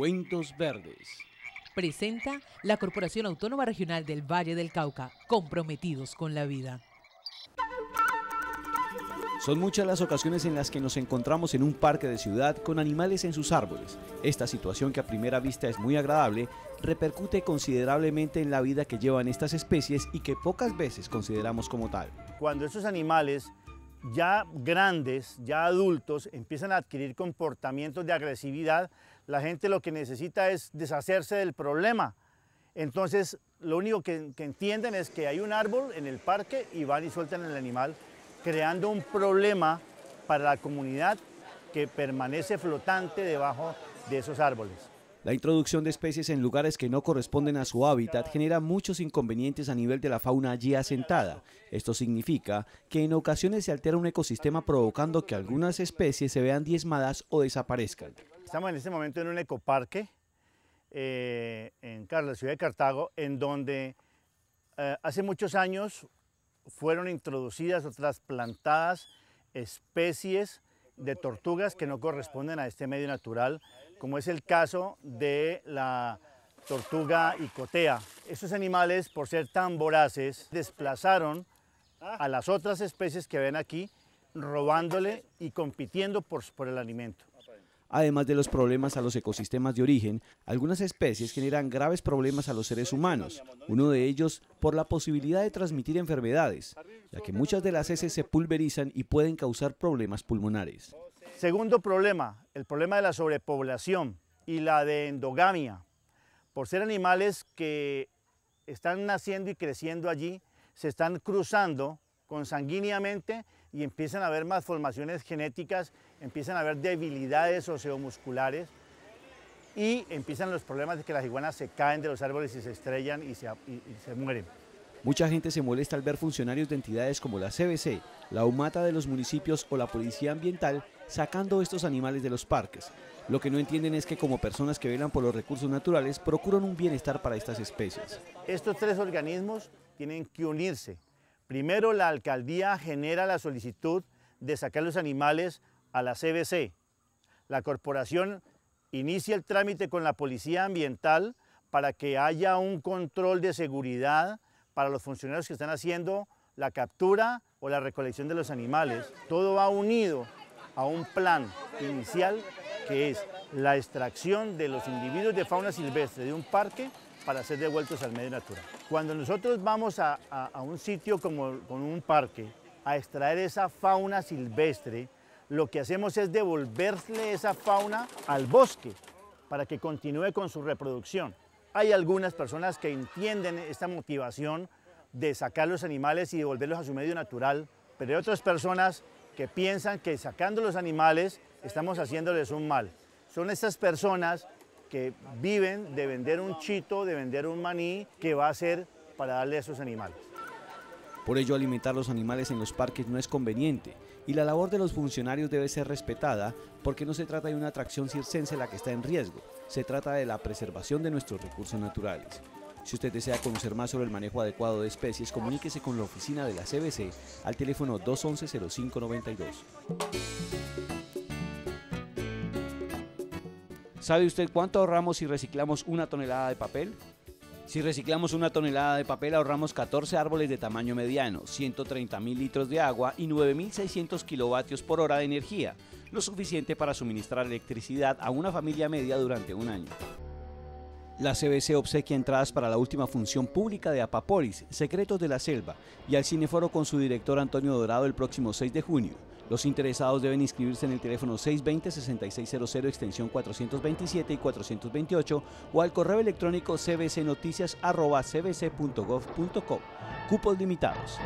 Cuentos Verdes. Presenta la Corporación Autónoma Regional del Valle del Cauca, comprometidos con la vida. Son muchas las ocasiones en las que nos encontramos en un parque de ciudad con animales en sus árboles. Esta situación que a primera vista es muy agradable, repercute considerablemente en la vida que llevan estas especies y que pocas veces consideramos como tal. Cuando estos animales ya grandes, ya adultos, empiezan a adquirir comportamientos de agresividad, la gente lo que necesita es deshacerse del problema. Entonces, lo único que, entienden es que hay un árbol en el parque y van y sueltan el animal, creando un problema para la comunidad que permanece flotante debajo de esos árboles. La introducción de especies en lugares que no corresponden a su hábitat genera muchos inconvenientes a nivel de la fauna allí asentada. Esto significa que en ocasiones se altera un ecosistema provocando que algunas especies se vean diezmadas o desaparezcan. Estamos en este momento en un ecoparque eh, en la ciudad de Cartago, en donde eh, hace muchos años fueron introducidas o trasplantadas especies de tortugas que no corresponden a este medio natural, como es el caso de la tortuga icotea. Estos animales, por ser tan voraces, desplazaron a las otras especies que ven aquí, robándole y compitiendo por el alimento. Además de los problemas a los ecosistemas de origen, algunas especies generan graves problemas a los seres humanos, uno de ellos por la posibilidad de transmitir enfermedades, ya que muchas de las heces se pulverizan y pueden causar problemas pulmonares. Segundo problema, el problema de la sobrepoblación y la de endogamia. Por ser animales que están naciendo y creciendo allí, se están cruzando consanguíneamente y empiezan a haber más formaciones genéticas, empiezan a haber debilidades osteomusculares y empiezan los problemas de que las iguanas se caen de los árboles y se estrellan y se, se mueren. Mucha gente se molesta al ver funcionarios de entidades como la CBC, la UMATA de los municipios o la Policía Ambiental sacando estos animales de los parques. Lo que no entienden es que como personas que velan por los recursos naturales procuran un bienestar para estas especies. Estos tres organismos tienen que unirse Primero, la alcaldía genera la solicitud de sacar los animales a la CBC. La corporación inicia el trámite con la policía ambiental para que haya un control de seguridad para los funcionarios que están haciendo la captura o la recolección de los animales. Todo va unido a un plan inicial que es la extracción de los individuos de fauna silvestre de un parque para ser devueltos al medio natural. Cuando nosotros vamos a, un sitio como, como un parque a extraer esa fauna silvestre, lo que hacemos es devolverle esa fauna al bosque para que continúe con su reproducción. Hay algunas personas que entienden esta motivación de sacar los animales y devolverlos a su medio natural, pero hay otras personas que piensan que sacando los animales estamos haciéndoles un mal. Son estas personas que viven de vender un chito, de vender un maní que va a ser para darle a esos animales. Por ello, alimentar los animales en los parques no es conveniente y la labor de los funcionarios debe ser respetada porque no se trata de una atracción circense la que está en riesgo, se trata de la preservación de nuestros recursos naturales. Si usted desea conocer más sobre el manejo adecuado de especies, comuníquese con la oficina de la CBC al teléfono 211-0592. ¿Sabe usted cuánto ahorramos si reciclamos una tonelada de papel? Si reciclamos una tonelada de papel ahorramos 14 árboles de tamaño mediano, 130.000 litros de agua y 9.600 kilovatios por hora de energía, lo suficiente para suministrar electricidad a una familia media durante un año. La CBC obsequia entradas para la última función pública de Apapolis, Secretos de la Selva, y al Cineforo con su director Antonio Dorado el próximo 6 de junio. Los interesados deben inscribirse en el teléfono 620-6600 extensión 427 y 428 o al correo electrónico cbcnoticias.cbc.gov.co. Cupos limitados.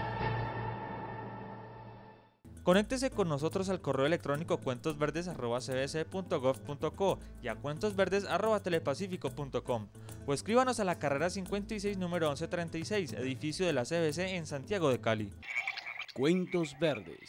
Conéctese con nosotros al correo electrónico cuentosverdes.cbc.gov.co y a cuentosverdes.telepacífico.com o escríbanos a la carrera 56 número 1136, edificio de la CBC en Santiago de Cali. Cuentos Verdes